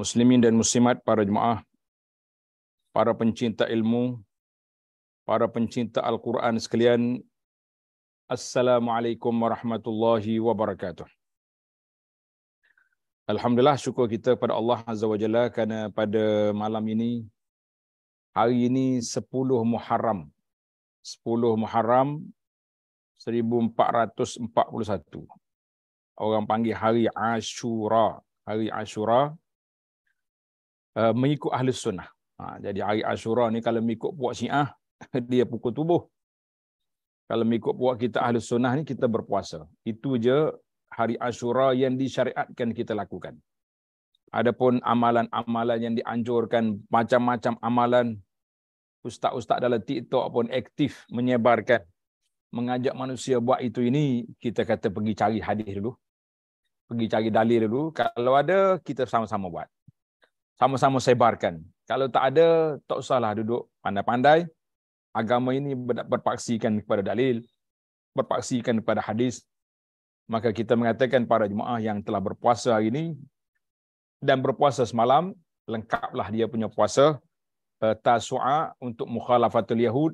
muslimin dan muslimat para jemaah, para pencinta ilmu, para pencinta Al-Quran sekalian, Assalamualaikum warahmatullahi wabarakatuh. Alhamdulillah syukur kita kepada Allah Azza wa Jalla kerana pada malam ini, hari ini 10 Muharram. 10 Muharram 1441. Orang panggil hari Ashura. Hari Ashura uh, mengikut ahli sunnah. Ha, jadi hari Ashura ni kalau mengikut puak Syiah dia pukul tubuh. Kalau mengikut puak kita ahli sunnah ni kita berpuasa. Itu je hari Ashura yang disyariatkan kita lakukan. Adapun amalan-amalan yang dianjurkan macam-macam amalan ustaz-ustaz dalam TikTok pun aktif menyebarkan mengajak manusia buat itu ini kita kata pergi cari hadis dulu pergi cari dalil dulu kalau ada kita sama-sama buat sama-sama sebarkan. Kalau tak ada, tak usahlah duduk pandai-pandai. Agama ini berpaksikan kepada dalil, berpaksikan kepada hadis. Maka kita mengatakan para jemaah yang telah berpuasa hari ini dan berpuasa semalam, lengkaplah dia punya puasa eh, tasua untuk mukhalafatul yahud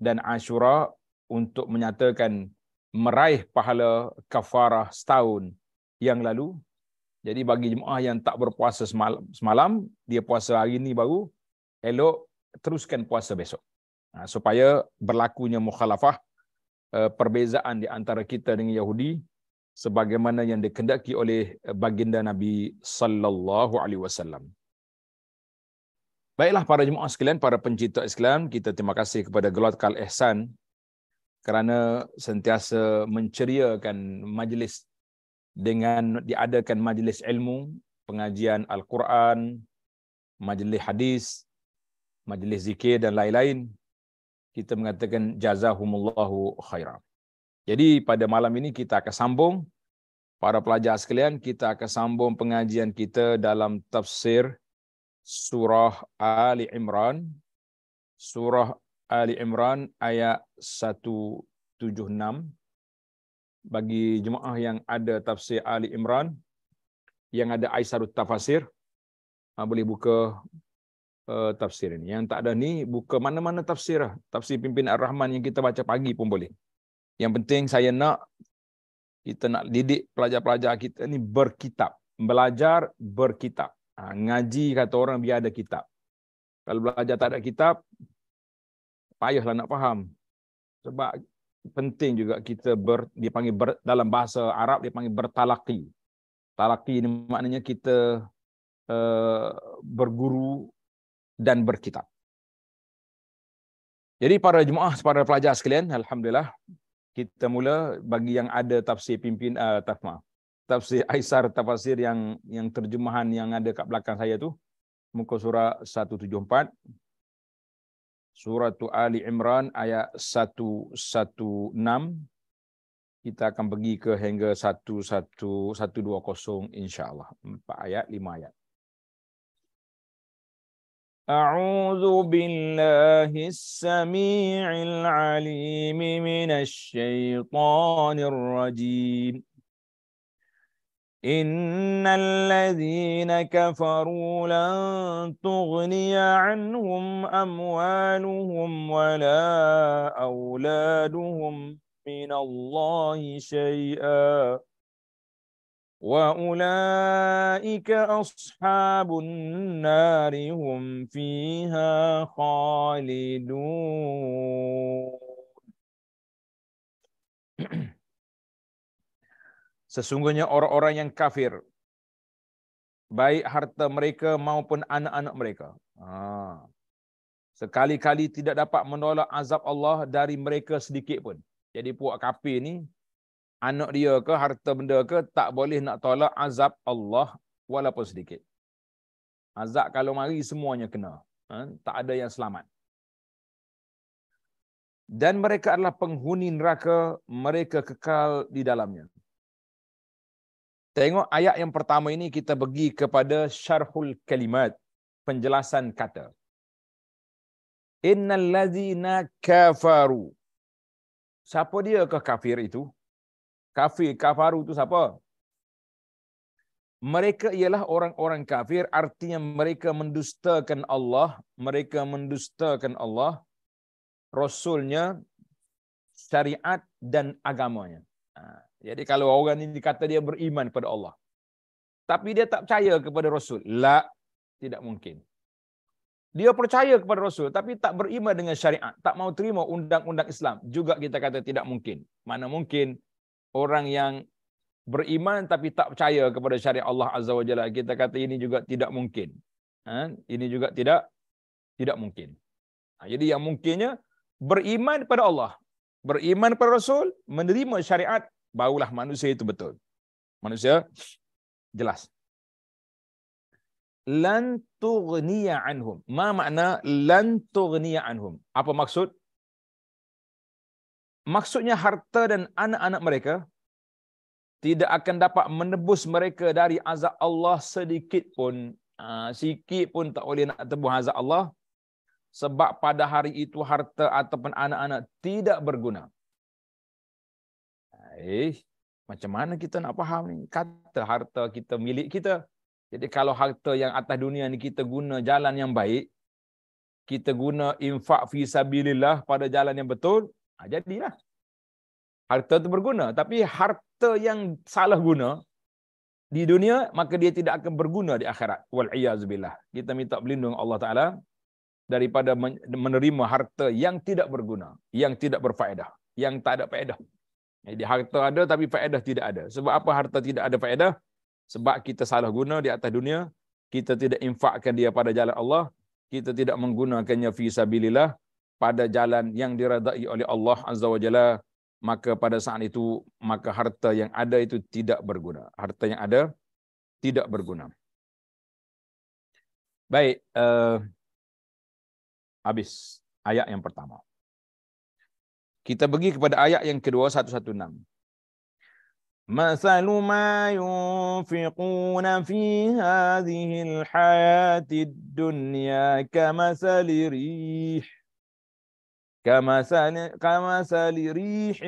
dan asyura untuk menyatakan meraih pahala kafarah setahun yang lalu jadi bagi jemaah yang tak berpuasa semalam, semalam dia puasa hari ini baru, elok teruskan puasa besok. Ha, supaya berlakunya mukhalafah, eh, perbezaan di antara kita dengan Yahudi, sebagaimana yang dikendaki oleh eh, baginda Nabi Sallallahu Alaihi Wasallam. Baiklah para jemaah sekalian, para pencipta Islam, kita terima kasih kepada Gelotkal Ehsan kerana sentiasa menceriakan majlis dengan diadakan majlis ilmu, pengajian Al-Quran, majlis hadis, majlis zikir dan lain-lain, kita mengatakan jazahumullahu khairan. Jadi pada malam ini kita akan sambung, para pelajar sekalian, kita akan sambung pengajian kita dalam tafsir surah Ali Imran, surah Ali Imran ayat 176 bagi jemaah yang ada tafsir Ali Imran, yang ada Aisyarut Tafasir, ha, boleh buka eh, tafsir ini. Yang tak ada ni, buka mana-mana tafsir lah. Tafsir Pimpin Ar-Rahman yang kita baca pagi pun boleh. Yang penting saya nak, kita nak didik pelajar-pelajar kita ni berkitab. Belajar berkitab. Ha, ngaji kata orang biar ada kitab. Kalau belajar tak ada kitab, payahlah nak faham. Sebab penting juga kita ber, dipanggil ber, dalam bahasa Arab dipanggil bertalaki. Talaki ini maknanya kita uh, berguru dan berkitab. Jadi para jemaah, para pelajar sekalian, alhamdulillah kita mula bagi yang ada tafsir pimpin uh, eh, tafma. Tafsir Aisar tafsir yang yang terjemahan yang ada kat belakang saya tu muka surah 174 surah Ali Imran ayat 116. Kita akan pergi ke hingga 1120 insyaAllah. Empat ayat, lima ayat. أعوذ بالله السميع العليم من الشيطان الرجيم إن الذين كفروا لن تغني عنهم أموالهم ولا أولادهم من الله شيئا وأولئك أصحاب النار هم فيها خالدون Sesungguhnya orang-orang yang kafir, baik harta mereka maupun anak-anak mereka, ha, sekali-kali tidak dapat menolak azab Allah dari mereka sedikit pun. Jadi puak kafir ni, anak dia ke, harta benda ke, tak boleh nak tolak azab Allah walaupun sedikit. Azab kalau mari semuanya kena. Ha, tak ada yang selamat. Dan mereka adalah penghuni neraka, mereka kekal di dalamnya. Tengok ayat yang pertama ini kita bagi kepada syarhul kalimat. Penjelasan kata. Innal ladhina kafaru. Siapa dia ke kafir itu? Kafir, kafaru itu siapa? Mereka ialah orang-orang kafir. Artinya mereka mendustakan Allah. Mereka mendustakan Allah. Rasulnya, syariat dan agamanya. Ha. Jadi kalau orang ini kata dia beriman kepada Allah. Tapi dia tak percaya kepada Rasul. La, tidak mungkin. Dia percaya kepada Rasul tapi tak beriman dengan syariat. Tak mau terima undang-undang Islam. Juga kita kata tidak mungkin. Mana mungkin orang yang beriman tapi tak percaya kepada syariat Allah Azza wa Jalla. Kita kata ini juga tidak mungkin. Ha? Ini juga tidak tidak mungkin. Ha, jadi yang mungkinnya beriman kepada Allah. Beriman kepada Rasul, menerima syariat barulah manusia itu betul. Manusia jelas. Lan tughniya anhum. Ma makna lan tughniya anhum? Apa maksud? Maksudnya harta dan anak-anak mereka tidak akan dapat menebus mereka dari azab Allah sedikit pun. Ha, sikit pun tak boleh nak tebus azab Allah. Sebab pada hari itu harta ataupun anak-anak tidak berguna. Eh, macam mana kita nak faham ni? Kata harta kita milik kita. Jadi kalau harta yang atas dunia ni kita guna jalan yang baik, kita guna infak fi sabilillah pada jalan yang betul, ha, jadilah. Harta tu berguna. Tapi harta yang salah guna di dunia, maka dia tidak akan berguna di akhirat. Wal'iyazubillah. Kita minta pelindung Allah Ta'ala daripada menerima harta yang tidak berguna, yang tidak berfaedah, yang tak ada faedah. Jadi harta ada tapi faedah tidak ada. Sebab apa harta tidak ada faedah? Sebab kita salah guna di atas dunia, kita tidak infakkan dia pada jalan Allah, kita tidak menggunakannya fi sabilillah pada jalan yang diradai oleh Allah Azza wa Jalla, maka pada saat itu maka harta yang ada itu tidak berguna. Harta yang ada tidak berguna. Baik, uh, habis ayat yang pertama. Kita pergi kepada ayat yang kedua 116. مثل ما ينفقون في هذه الحياة الدنيا كمثل ريح كمثل, كمثل ريح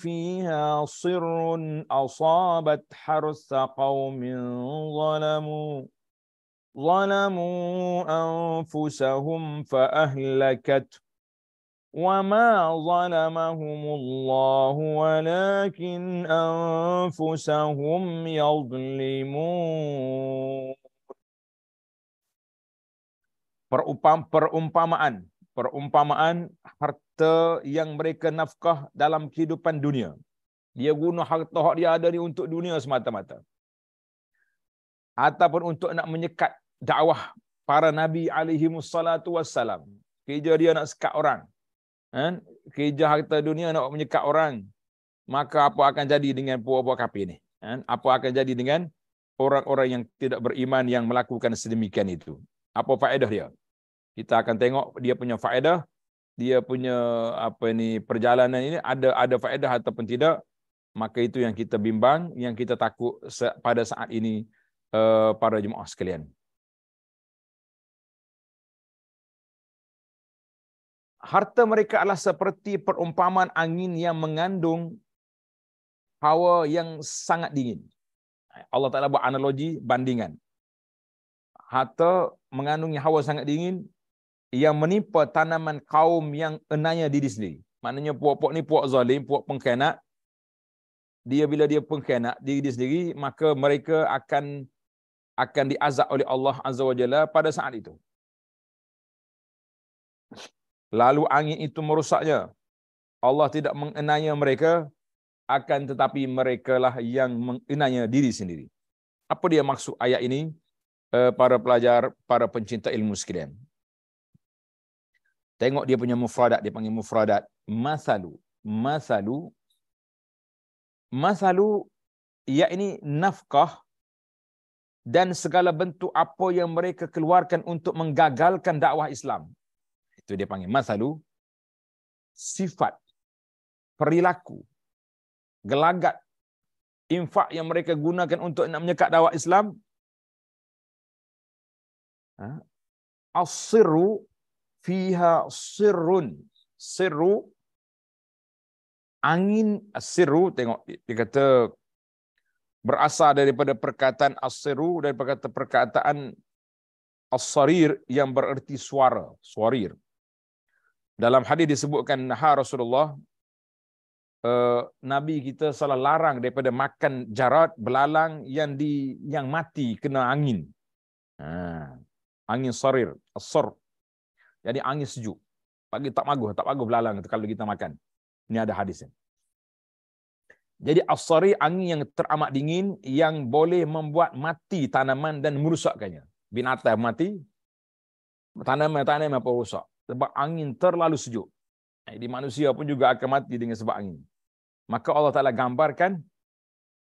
فيها صر أصابت حرث قوم ظلموا ظلموا أنفسهم فأهلكتهم وما ظلمهم الله ولكن أنفسهم يظلمون Perumpam, perumpamaan perumpamaan harta yang mereka nafkah dalam kehidupan dunia. Dia guna harta yang dia ada ni untuk dunia semata-mata. Ataupun untuk nak menyekat dakwah para Nabi alaihi salatu wassalam. Kerja dia nak sekat orang kan? Ha? kerja harta dunia nak menyekat orang, maka apa akan jadi dengan puak-puak kapi ini? Kan? Ha? Apa akan jadi dengan orang-orang yang tidak beriman yang melakukan sedemikian itu? Apa faedah dia? Kita akan tengok dia punya faedah, dia punya apa ni perjalanan ini ada ada faedah ataupun tidak. Maka itu yang kita bimbang, yang kita takut pada saat ini eh, para jemaah sekalian. harta mereka adalah seperti perumpamaan angin yang mengandung hawa yang sangat dingin. Allah Ta'ala buat analogi bandingan. Harta mengandungi hawa sangat dingin yang menimpa tanaman kaum yang enaya diri sendiri. Maknanya puak-puak ni puak zalim, puak pengkhianat. Dia bila dia pengkhianat diri dia sendiri, maka mereka akan akan diazab oleh Allah Azza wa Jalla pada saat itu lalu angin itu merosaknya. Allah tidak mengenanya mereka, akan tetapi merekalah yang mengenanya diri sendiri. Apa dia maksud ayat ini, eh, para pelajar, para pencinta ilmu sekalian? Tengok dia punya mufradat, dia panggil mufradat. Masalu. Masalu. Masalu, ini nafkah dan segala bentuk apa yang mereka keluarkan untuk menggagalkan dakwah Islam itu dia panggil masalu sifat perilaku gelagat infak yang mereka gunakan untuk nak menyekat dakwah Islam asiru ha? fiha sirun, siru, angin asiru tengok dia kata berasal daripada perkataan asiru dari perkataan perkataan as-sarir yang bererti suara suarir dalam hadis disebutkan Nabi Rasulullah eh, nabi kita salah larang daripada makan jarat belalang yang di yang mati kena angin ha. angin sarir asr jadi angin sejuk pagi tak maguh tak maguh belalang itu kalau kita makan ini ada hadisnya jadi asari angin yang teramat dingin yang boleh membuat mati tanaman dan merusakkannya. Binatang mati, tanaman-tanaman apa rusak sebab angin terlalu sejuk. Jadi manusia pun juga akan mati dengan sebab angin. Maka Allah Ta'ala gambarkan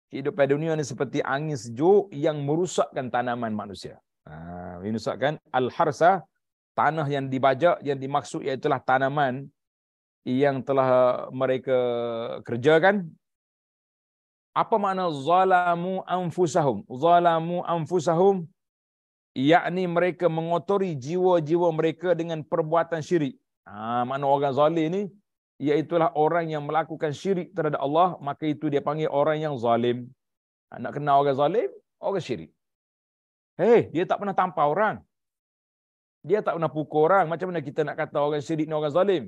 hidup di dunia ini seperti angin sejuk yang merusakkan tanaman manusia. Ha, merusakkan Al-Harsa, tanah yang dibajak, yang dimaksud iaitulah tanaman yang telah mereka kerjakan. Apa makna zalamu anfusahum? Zalamu anfusahum yakni mereka mengotori jiwa-jiwa mereka dengan perbuatan syirik. Ha, mana orang zalim ni, iaitulah orang yang melakukan syirik terhadap Allah, maka itu dia panggil orang yang zalim. Ha, nak kenal orang zalim, orang syirik. Hei, dia tak pernah tampar orang. Dia tak pernah pukul orang. Macam mana kita nak kata orang syirik ni orang zalim?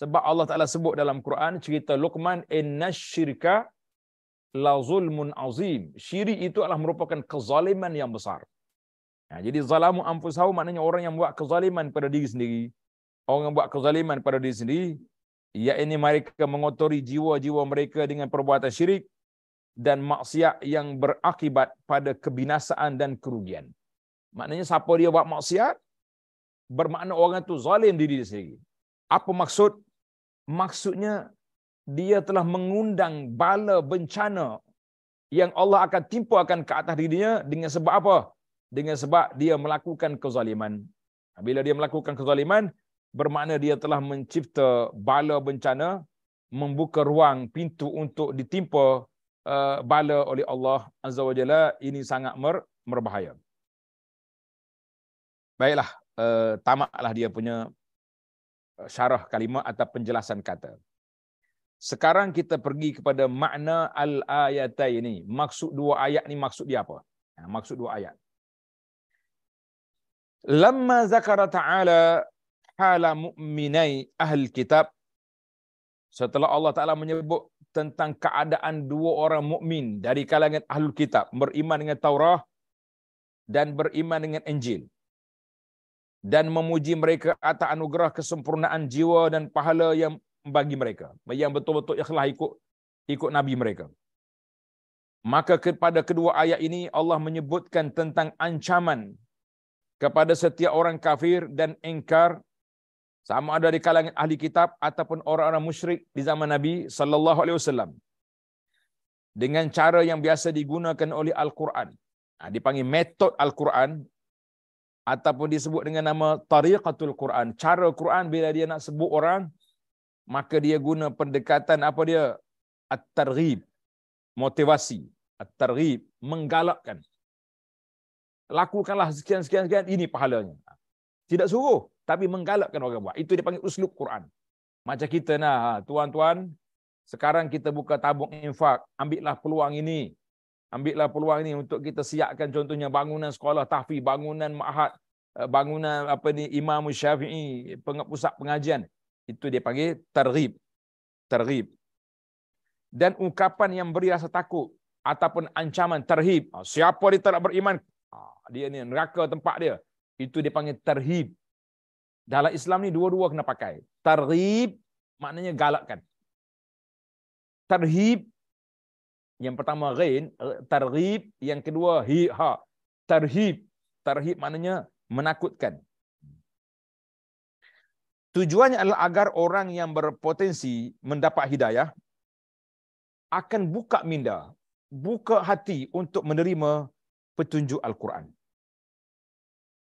Sebab Allah Ta'ala sebut dalam Quran, cerita Luqman, Inna syirika la zulmun azim. Syirik itu adalah merupakan kezaliman yang besar. Ha, jadi zalamu anfusahu maknanya orang yang buat kezaliman pada diri sendiri. Orang yang buat kezaliman pada diri sendiri. Ia ini mereka mengotori jiwa-jiwa mereka dengan perbuatan syirik dan maksiat yang berakibat pada kebinasaan dan kerugian. Maknanya siapa dia buat maksiat, bermakna orang itu zalim diri dia sendiri. Apa maksud? Maksudnya dia telah mengundang bala bencana yang Allah akan timpakan ke atas dirinya dengan sebab apa? dengan sebab dia melakukan kezaliman. Ha, bila dia melakukan kezaliman, bermakna dia telah mencipta bala bencana, membuka ruang pintu untuk ditimpa uh, bala oleh Allah Azza wa Jalla. Ini sangat mer merbahaya. Baiklah, uh, tamaklah dia punya uh, syarah kalimah atau penjelasan kata. Sekarang kita pergi kepada makna al-ayatai ini. Maksud dua ayat ini maksud dia apa? Ha, maksud dua ayat. Lama ذكر Taala حال مؤمني أهل Kitab, setelah Allah Ta'ala menyebut tentang keadaan dua orang mukmin dari kalangan ahlul kitab beriman dengan Taurah dan beriman dengan Injil dan memuji mereka atas anugerah kesempurnaan jiwa dan pahala yang bagi mereka yang betul-betul ikhlas ikut ikut nabi mereka maka kepada kedua ayat ini Allah menyebutkan tentang ancaman kepada setiap orang kafir dan engkar sama ada di kalangan ahli kitab ataupun orang-orang musyrik di zaman Nabi sallallahu alaihi wasallam dengan cara yang biasa digunakan oleh al-Quran. Nah, ha, dipanggil metod al-Quran ataupun disebut dengan nama tariqatul Quran. Cara Quran bila dia nak sebut orang maka dia guna pendekatan apa dia? at-targhib. Motivasi, at-targhib menggalakkan lakukanlah sekian sekian sekian ini pahalanya. Tidak suruh tapi menggalakkan orang buat. Itu dipanggil uslub Quran. Macam kita nah, ha, tuan-tuan, sekarang kita buka tabung infak, ambillah peluang ini. Ambillah peluang ini untuk kita siapkan contohnya bangunan sekolah tahfi, bangunan ma'had, eh, bangunan apa ni Imam Syafi'i, pusat pengajian. Itu dia panggil targhib. Targhib. Dan ungkapan yang beri rasa takut ataupun ancaman terhib. Ha, siapa dia tak beriman, dia ni neraka tempat dia itu dia panggil terhib dalam Islam ni dua-dua kena pakai terhib maknanya galakkan terhib yang pertama rein terhib yang kedua hiha terhib terhib maknanya menakutkan tujuannya adalah agar orang yang berpotensi mendapat hidayah akan buka minda buka hati untuk menerima petunjuk al-Quran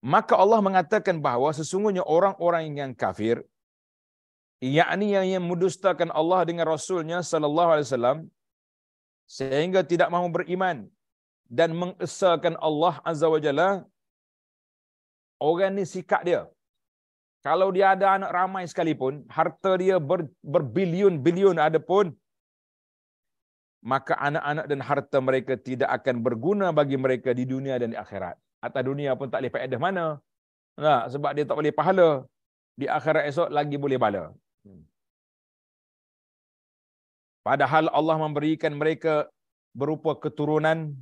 Maka Allah mengatakan bahawa sesungguhnya orang-orang yang kafir, yakni yang yang mendustakan Allah dengan Rasulnya sallallahu alaihi wasallam sehingga tidak mahu beriman dan mengesahkan Allah azza wajalla orang ini sikap dia kalau dia ada anak ramai sekalipun harta dia ber, berbilion-bilion ada pun maka anak-anak dan harta mereka tidak akan berguna bagi mereka di dunia dan di akhirat atas dunia pun tak boleh faedah mana. Nah, sebab dia tak boleh pahala. Di akhirat esok lagi boleh bala. Hmm. Padahal Allah memberikan mereka berupa keturunan.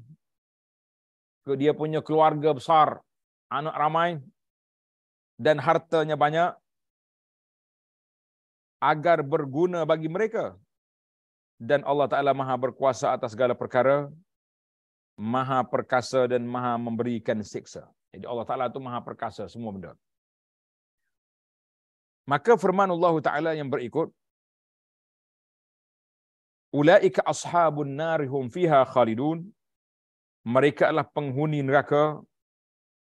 Dia punya keluarga besar. Anak ramai. Dan hartanya banyak. Agar berguna bagi mereka. Dan Allah Ta'ala maha berkuasa atas segala perkara maha perkasa dan maha memberikan siksa. Jadi Allah Ta'ala itu maha perkasa semua benda. Maka firman Allah Ta'ala yang berikut, Ula'ika ashabun narihum fiha khalidun. Mereka adalah penghuni neraka.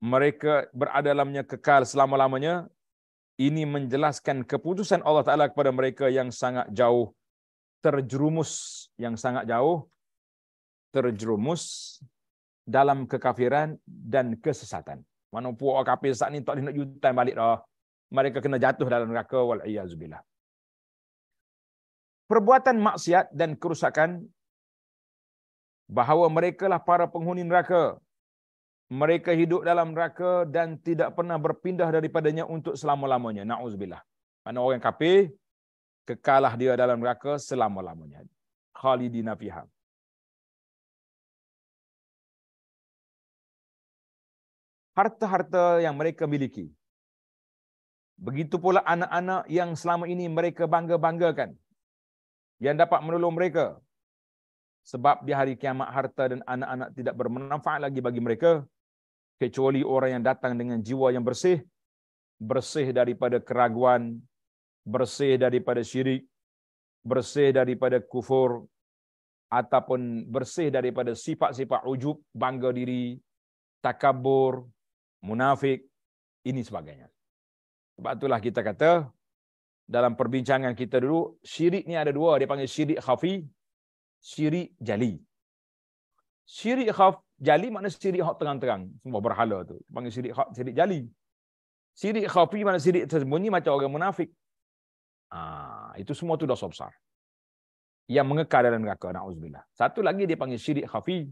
Mereka berada dalamnya kekal selama-lamanya. Ini menjelaskan keputusan Allah Ta'ala kepada mereka yang sangat jauh. Terjerumus yang sangat jauh terjerumus dalam kekafiran dan kesesatan. Mana puak orang kafir saat ni tak boleh nak jutan balik dah. Mereka kena jatuh dalam neraka wal iazubillah. Perbuatan maksiat dan kerusakan bahawa mereka lah para penghuni neraka. Mereka hidup dalam neraka dan tidak pernah berpindah daripadanya untuk selama-lamanya. Na'uzubillah. Mana orang kafir, kekalah dia dalam neraka selama-lamanya. Khalidina fiham. harta-harta yang mereka miliki. Begitu pula anak-anak yang selama ini mereka bangga-banggakan yang dapat menolong mereka. Sebab di hari kiamat harta dan anak-anak tidak bermanfaat lagi bagi mereka kecuali orang yang datang dengan jiwa yang bersih, bersih daripada keraguan, bersih daripada syirik, bersih daripada kufur ataupun bersih daripada sifat-sifat ujub, bangga diri, takabur, munafik, ini sebagainya. Sebab itulah kita kata, dalam perbincangan kita dulu, syirik ni ada dua. Dia panggil syirik khafi, syirik jali. Syirik khaf jali makna syirik hak terang-terang. Semua berhala tu. Dia panggil syirik khaf, syirik jali. Syirik khafi makna syirik tersembunyi macam orang munafik. Ah, itu semua tu dosa besar. Yang mengekal dalam neraka, na'udzubillah. Satu lagi dia panggil syirik khafi.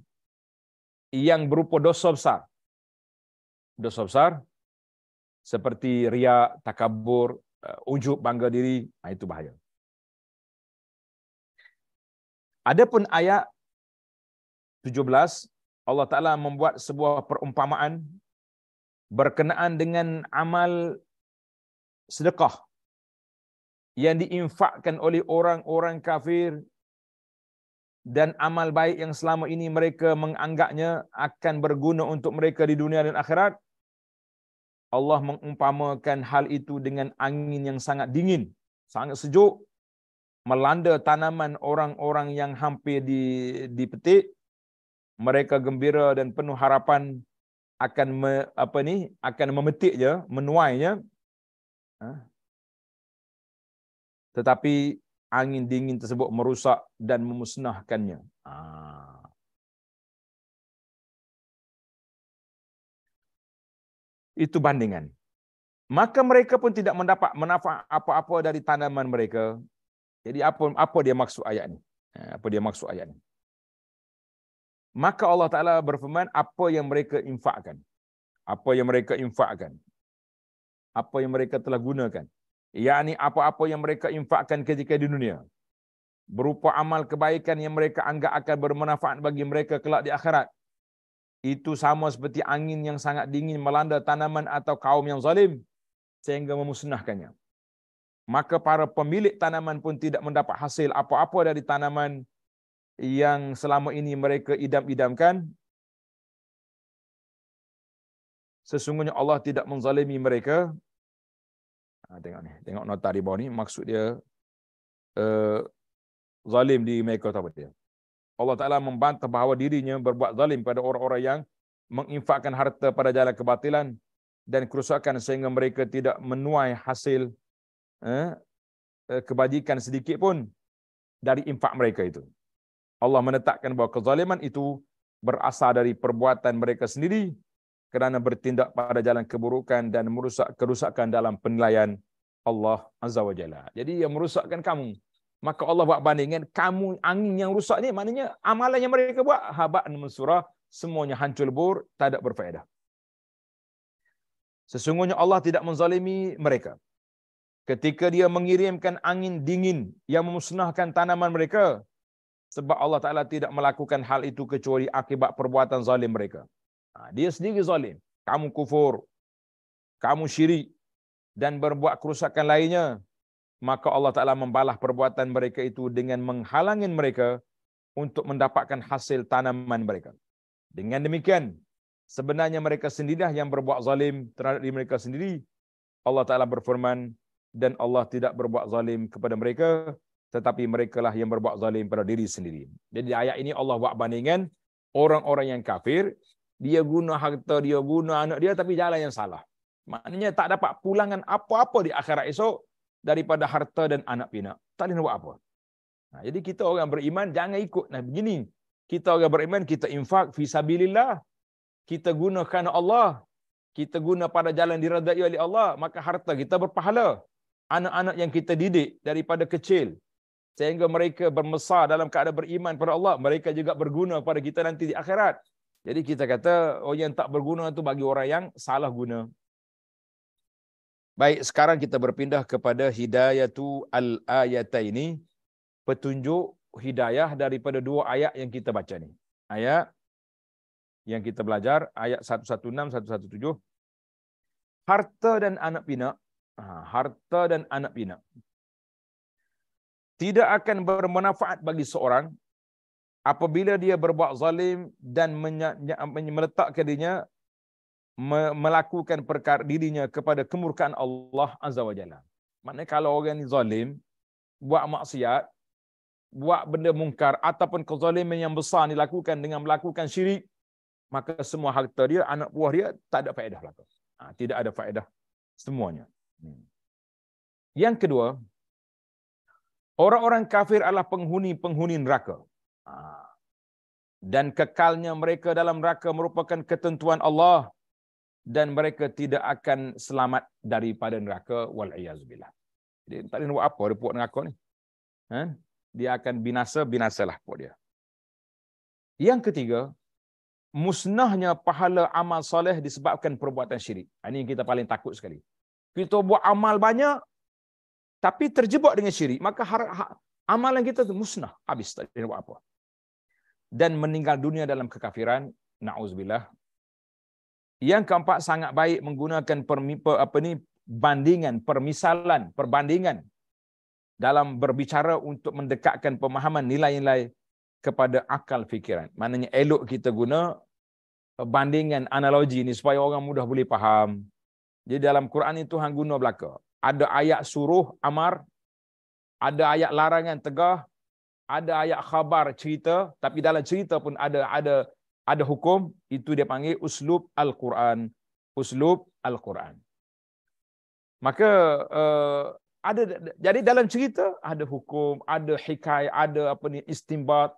Yang berupa dosa besar dosa besar seperti Ria takabur, eh, ujub, bangga diri, ha, itu bahaya. Adapun ayat 17 Allah Taala membuat sebuah perumpamaan berkenaan dengan amal sedekah yang diinfakkan oleh orang-orang kafir dan amal baik yang selama ini mereka menganggapnya akan berguna untuk mereka di dunia dan akhirat Allah mengumpamakan hal itu dengan angin yang sangat dingin, sangat sejuk melanda tanaman orang-orang yang hampir di dipetik. Mereka gembira dan penuh harapan akan me, apa ni akan memetik memetiknya, menuainya. Ha? Tetapi angin dingin tersebut merusak dan memusnahkannya. Ah. itu bandingan. Maka mereka pun tidak mendapat manfaat apa-apa dari tanaman mereka. Jadi apa apa dia maksud ayat ini? Ha, apa dia maksud ayat ini? Maka Allah Taala berfirman apa yang mereka infakkan? Apa yang mereka infakkan? Apa yang mereka telah gunakan? ni apa-apa yang mereka infakkan ketika di dunia berupa amal kebaikan yang mereka anggap akan bermanfaat bagi mereka kelak di akhirat. Itu sama seperti angin yang sangat dingin melanda tanaman atau kaum yang zalim sehingga memusnahkannya. Maka para pemilik tanaman pun tidak mendapat hasil apa-apa dari tanaman yang selama ini mereka idam-idamkan. Sesungguhnya Allah tidak menzalimi mereka. Ha, tengok ni, tengok nota di bawah ni maksud dia uh, zalim di mereka atau apa Allah Ta'ala membantah bahawa dirinya berbuat zalim pada orang-orang yang menginfakkan harta pada jalan kebatilan dan kerusakan sehingga mereka tidak menuai hasil eh, eh, kebajikan sedikit pun dari infak mereka itu. Allah menetapkan bahawa kezaliman itu berasal dari perbuatan mereka sendiri kerana bertindak pada jalan keburukan dan merusak kerusakan dalam penilaian Allah Azza wa Jalla. Jadi yang merusakkan kamu, Maka Allah buat bandingan kamu angin yang rusak ni maknanya amalan yang mereka buat haba'an mansura semuanya hancur lebur tak ada berfaedah. Sesungguhnya Allah tidak menzalimi mereka. Ketika dia mengirimkan angin dingin yang memusnahkan tanaman mereka sebab Allah Taala tidak melakukan hal itu kecuali akibat perbuatan zalim mereka. Ha, dia sendiri zalim. Kamu kufur. Kamu syirik dan berbuat kerusakan lainnya maka Allah Ta'ala membalas perbuatan mereka itu dengan menghalangin mereka untuk mendapatkan hasil tanaman mereka. Dengan demikian, sebenarnya mereka sendirilah yang berbuat zalim terhadap diri mereka sendiri. Allah Ta'ala berfirman, dan Allah tidak berbuat zalim kepada mereka, tetapi mereka lah yang berbuat zalim pada diri sendiri. Jadi ayat ini Allah buat bandingan orang-orang yang kafir, dia guna harta, dia guna anak dia, tapi jalan yang salah. Maknanya tak dapat pulangan apa-apa di akhirat esok, daripada harta dan anak pinak. Tak boleh buat apa. Nah, ha, jadi kita orang beriman jangan ikut nah begini. Kita orang beriman kita infak fi sabilillah. Kita gunakan Allah. Kita guna pada jalan diridai oleh Allah, maka harta kita berpahala. Anak-anak yang kita didik daripada kecil sehingga mereka bermesar dalam keadaan beriman kepada Allah, mereka juga berguna pada kita nanti di akhirat. Jadi kita kata orang oh, yang tak berguna itu bagi orang yang salah guna. Baik, sekarang kita berpindah kepada hidayatu al ini Petunjuk hidayah daripada dua ayat yang kita baca ni. Ayat yang kita belajar, ayat 116-117. Harta dan anak pinak. Ha, harta dan anak pinak. Tidak akan bermanfaat bagi seorang apabila dia berbuat zalim dan meletakkan dirinya melakukan perkara dirinya kepada kemurkaan Allah Azza wa Jalla. Maknanya kalau orang ni zalim, buat maksiat, buat benda mungkar ataupun kezaliman yang besar dilakukan dengan melakukan syirik, maka semua harta dia, anak buah dia tak ada faedah lah. Ha, tidak ada faedah semuanya. Hmm. Yang kedua, orang-orang kafir adalah penghuni-penghuni neraka. Ha, dan kekalnya mereka dalam neraka merupakan ketentuan Allah dan mereka tidak akan selamat daripada neraka wal iazbillah. Jadi tak ada buat apa dia buat neraka ni. Ha? Dia akan binasa binasalah buat dia. Yang ketiga, musnahnya pahala amal soleh disebabkan perbuatan syirik. Ha, ini yang kita paling takut sekali. Kita buat amal banyak tapi terjebak dengan syirik, maka har- ha, amalan kita itu musnah, habis tak ada buat apa. Dan meninggal dunia dalam kekafiran, na'uzubillah, yang keempat sangat baik menggunakan permipa apa ni bandingan, permisalan, perbandingan dalam berbicara untuk mendekatkan pemahaman nilai-nilai kepada akal fikiran. Maknanya elok kita guna bandingan analogi ni supaya orang mudah boleh faham. Jadi dalam Quran itu Tuhan guna belaka. Ada ayat suruh amar, ada ayat larangan tegah, ada ayat khabar cerita, tapi dalam cerita pun ada ada ada hukum itu dia panggil uslub al-Quran uslub al-Quran maka uh, ada jadi dalam cerita ada hukum ada hikai ada apa ni istimbat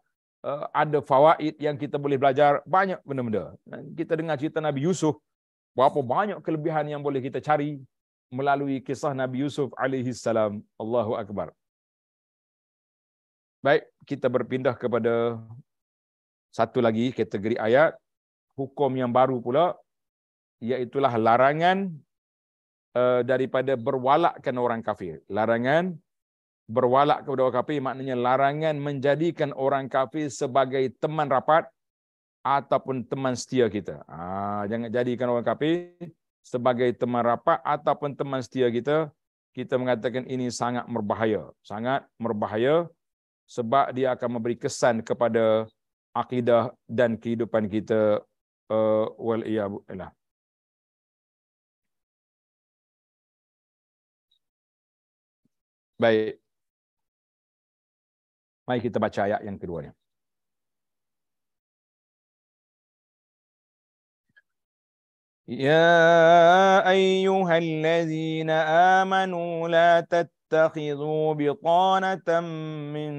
uh, ada fawaid yang kita boleh belajar banyak benda-benda kita dengar cerita Nabi Yusuf berapa banyak kelebihan yang boleh kita cari melalui kisah Nabi Yusuf alaihi salam Allahu akbar baik kita berpindah kepada satu lagi kategori ayat hukum yang baru pula iaitu larangan uh, daripada berwalakkan orang kafir larangan berwalak kepada orang kafir maknanya larangan menjadikan orang kafir sebagai teman rapat ataupun teman setia kita ha, jangan jadikan orang kafir sebagai teman rapat ataupun teman setia kita kita mengatakan ini sangat berbahaya sangat berbahaya sebab dia akan memberi kesan kepada akidah dan kehidupan kita uh, wal iya ila Baik. Mari kita baca ayat yang kedua ni. يا أيها الذين آمنوا لا تتخذوا بطانة من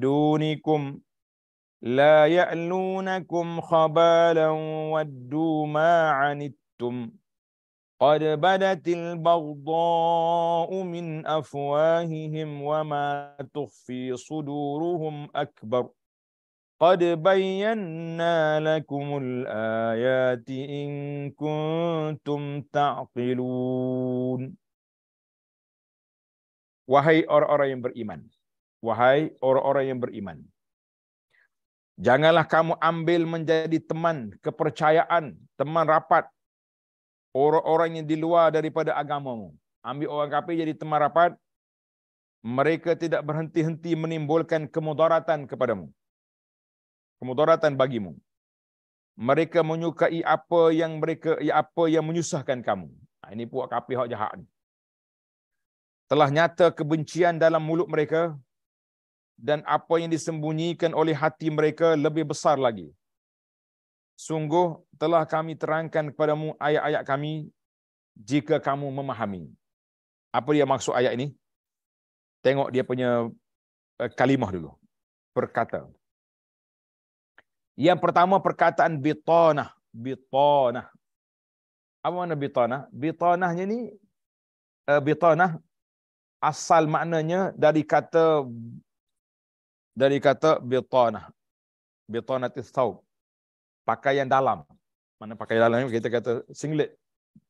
دونكم لا يألونكم خبالا ودوا ما عنتم قد بدت البغضاء من أفواههم وما تخفي صدورهم أكبر قد بينا لكم الآيات إن كنتم تعقلون وهي orang-orang إيمان beriman Wahai orang إيمان Janganlah kamu ambil menjadi teman kepercayaan, teman rapat orang-orang yang di luar daripada agamamu. Ambil orang kafir jadi teman rapat, mereka tidak berhenti-henti menimbulkan kemudaratan kepadamu. Kemudaratan bagimu. Mereka menyukai apa yang mereka apa yang menyusahkan kamu. Ha, ini puak kafir hak jahat ni. Telah nyata kebencian dalam mulut mereka, dan apa yang disembunyikan oleh hati mereka lebih besar lagi. Sungguh telah kami terangkan kepadamu ayat-ayat kami jika kamu memahami. Apa dia maksud ayat ini? Tengok dia punya eh, kalimah dulu. Perkata. Yang pertama perkataan bitonah. Bitonah. Apa makna bitonah? Bitonahnya ini, eh, bitonah asal maknanya dari kata dari kata bitanah. Bitanah itu Pakaian dalam. Mana pakaian dalam kita kata singlet.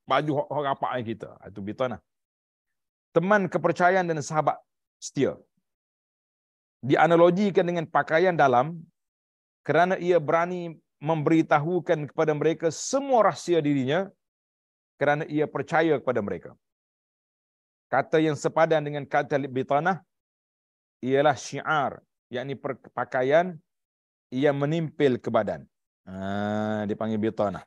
Baju orang rapat kita. Ah, itu bitanah. Teman kepercayaan dan sahabat setia. Dianalogikan dengan pakaian dalam kerana ia berani memberitahukan kepada mereka semua rahsia dirinya kerana ia percaya kepada mereka. Kata yang sepadan dengan kata bitanah ialah syiar yakni pakaian yang menimpil ke badan. Ha, dipanggil bitanah.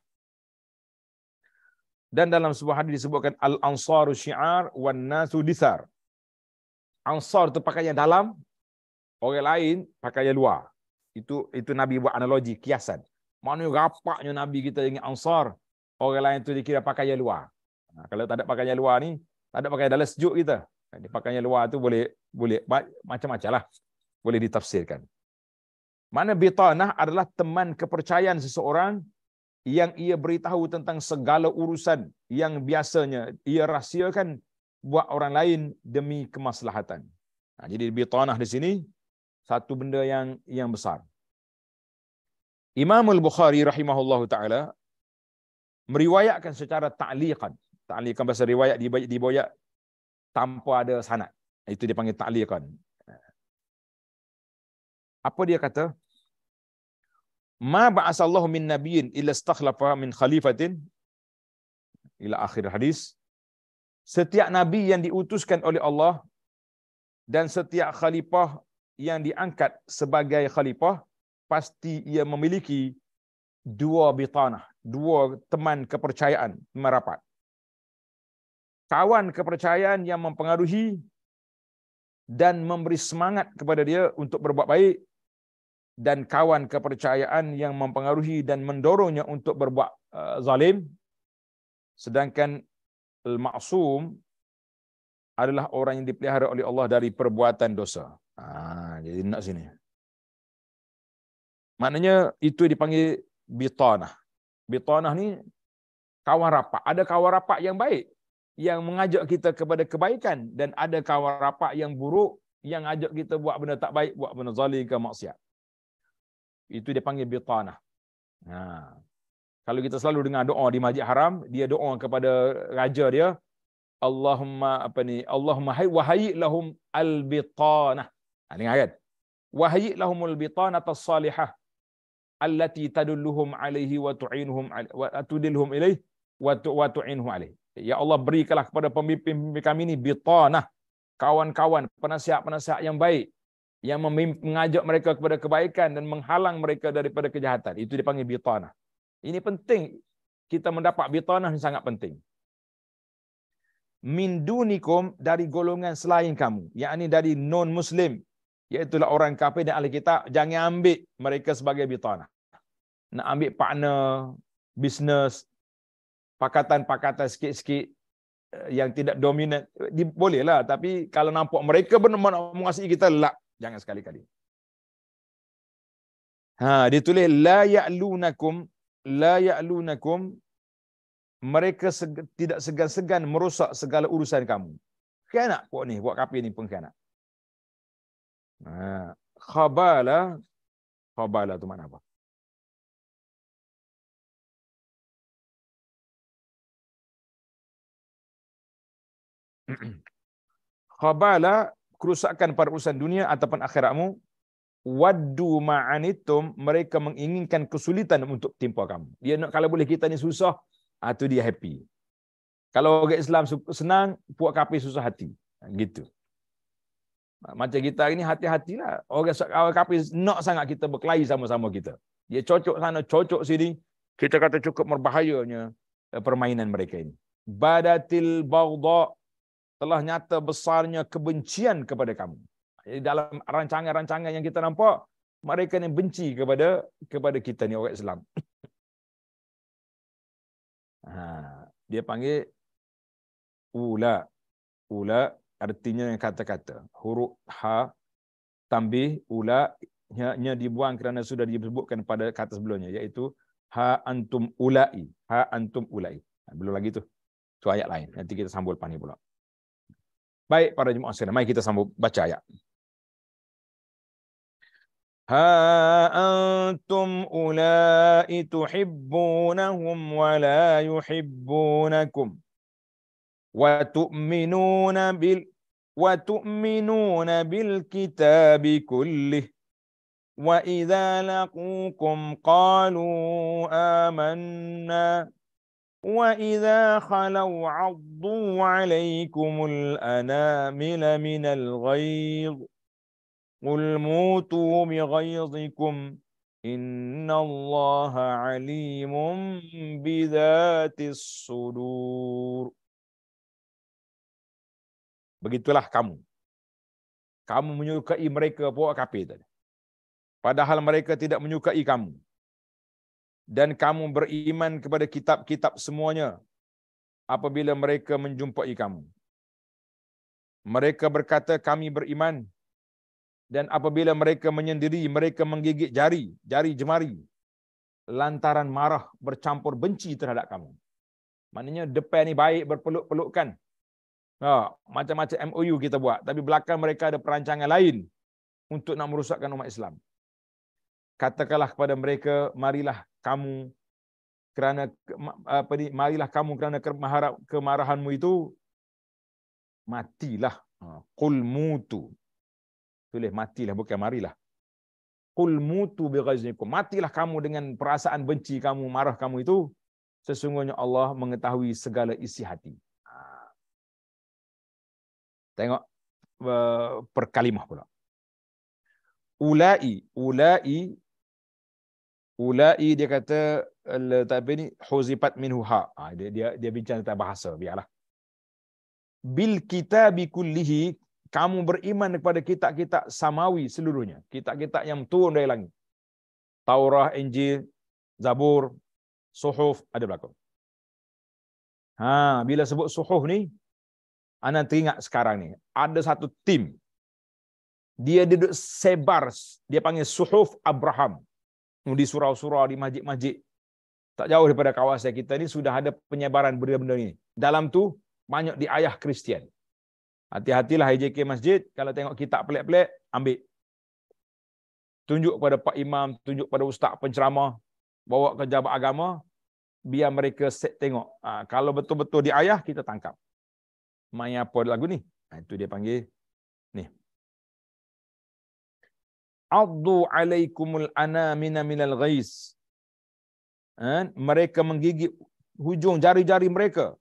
Dan dalam sebuah hadis disebutkan al-ansaru syi'ar wan nasu disar. Ansar itu pakaian dalam, orang lain pakaian luar. Itu itu Nabi buat analogi kiasan. Manusia rapaknya Nabi kita dengan ansar, orang lain tu dikira pakaian luar. Ha, kalau tak ada pakaian luar ni, tak ada pakaian dalam sejuk kita. Pakaian luar tu boleh boleh macam-macam lah boleh ditafsirkan. Mana bitanah adalah teman kepercayaan seseorang yang ia beritahu tentang segala urusan yang biasanya ia rahsiakan buat orang lain demi kemaslahatan. Nah, ha, jadi bitanah di sini satu benda yang yang besar. Imam Al-Bukhari rahimahullah ta'ala meriwayatkan secara ta'liqan. Ta'liqan bahasa riwayat diboyak tanpa ada sanat. Itu dipanggil ta'liqan apa dia kata? Ma ba'asallahu min nabiyyin illa istakhlafa min khalifatin ila akhir hadis. Setiap nabi yang diutuskan oleh Allah dan setiap khalifah yang diangkat sebagai khalifah pasti ia memiliki dua bitanah, dua teman kepercayaan merapat. Kawan kepercayaan yang mempengaruhi dan memberi semangat kepada dia untuk berbuat baik dan kawan kepercayaan yang mempengaruhi dan mendorongnya untuk berbuat eh, zalim sedangkan al-ma'sum adalah orang yang dipelihara oleh Allah dari perbuatan dosa. Ha, jadi nak sini. Maknanya itu dipanggil bitanah. Bitanah ni kawan rapat. Ada kawan rapat yang baik yang mengajak kita kepada kebaikan dan ada kawan rapat yang buruk yang ajak kita buat benda tak baik, buat benda zalim ke maksiat itu dia panggil bitanah. Ha. Kalau kita selalu dengar doa di Masjid Haram, dia doa kepada raja dia, Allahumma apa ni? Allahumma hay wahai lahum albitanah. Ha, dengar kan? Wahai lahum albitanah as-salihah allati tadulluhum alaihi wa tu'inuhum wa tudilhum ilaihi wa wa tu'inuhum alaihi. Ya Allah berikanlah kepada pemimpin-pemimpin kami ini bitanah kawan-kawan penasihat-penasihat yang baik yang mengajak mereka kepada kebaikan dan menghalang mereka daripada kejahatan. Itu dipanggil bitanah. Ini penting. Kita mendapat bitanah ini sangat penting. Min dunikum dari golongan selain kamu. yakni dari non-Muslim. Iaitulah orang kafir dan ahli kitab. Jangan ambil mereka sebagai bitanah. Nak ambil partner, bisnes, pakatan-pakatan sikit-sikit eh, yang tidak dominan. Bolehlah. Tapi kalau nampak mereka benar-benar menguasai kita, lak Jangan sekali-kali. Ha, dia tulis la ya'lunakum la ya'lunakum mereka seg- tidak segan-segan merosak segala urusan kamu. Khianat buat ni, buat kapi ni pengkhianat. Ha, khabala khabala tu mana apa? khabala kerusakan pada urusan dunia ataupun akhiratmu waddu ma'anitum mereka menginginkan kesulitan untuk timpa kamu dia nak kalau boleh kita ni susah atau ah, dia happy kalau orang Islam senang puak kafir susah hati ah, gitu ah, macam kita ini hati-hatilah orang orang kafir nak sangat kita berkelahi sama-sama kita dia cocok sana cocok sini kita kata cukup berbahayanya eh, permainan mereka ini badatil bagdha telah nyata besarnya kebencian kepada kamu. Jadi dalam rancangan-rancangan yang kita nampak, mereka yang benci kepada kepada kita ni orang Islam. Ha, dia panggil ula. Ula artinya yang kata-kata. Huruf ha tambih ula nya dibuang kerana sudah disebutkan pada kata sebelumnya iaitu ha antum ulai ha antum ulai ha, belum lagi tu tu ayat lain nanti kita sambung pani pula Baik para jemaah sekalian, mari kita sambung baca ayat. ها أنتم أولئك تحبونهم ولا يحبونكم وتؤمنون بال وتؤمنون بالكتاب كله وإذا لقوكم قالوا آمنا وإذا خلوا عضوا عليكم الأنامل من الغيظ قل موتوا بغيظكم إن الله عليم بذات الصدور Begitulah kamu. Kamu menyukai mereka puak kapir tadi. Padahal mereka tidak menyukai kamu. dan kamu beriman kepada kitab-kitab semuanya apabila mereka menjumpai kamu. Mereka berkata kami beriman dan apabila mereka menyendiri mereka menggigit jari, jari jemari lantaran marah bercampur benci terhadap kamu. Maknanya depan ini baik berpeluk-pelukkan. Ha, macam-macam MOU kita buat tapi belakang mereka ada perancangan lain untuk nak merusakkan umat Islam. Katakanlah kepada mereka, marilah kamu kerana apa ni marilah kamu kerana kemarah, kemarahanmu itu matilah ha, qul mutu tulis matilah bukan marilah qul mutu bi ghaznikum matilah kamu dengan perasaan benci kamu marah kamu itu sesungguhnya Allah mengetahui segala isi hati ha. tengok perkalimah pula ulai ulai ulai dia kata tak apa ni huzifat minhu ha ah, dia dia dia bincang tentang bahasa biarlah bil kitab kullihi kamu beriman kepada kitab-kitab samawi seluruhnya kitab-kitab yang turun dari langit Taurah, Injil, Zabur, Suhuf ada berlaku. Ha, bila sebut Suhuf ni, anda teringat sekarang ni, ada satu tim. Dia duduk sebar, dia panggil Suhuf Abraham di surau-surau, di masjid-masjid. Tak jauh daripada kawasan kita ini sudah ada penyebaran benda-benda ini. Dalam tu banyak di ayah Kristian. Hati-hatilah IJK masjid. Kalau tengok kitab pelik-pelik, ambil. Tunjuk pada Pak Imam, tunjuk pada Ustaz penceramah. Bawa ke jabat agama. Biar mereka set tengok. Ha, kalau betul-betul di ayah, kita tangkap. Main apa lagu ni? Ha, itu dia panggil. Ni. Addu alaikumul anamina minal ghais. Ha? Mereka menggigit hujung jari-jari mereka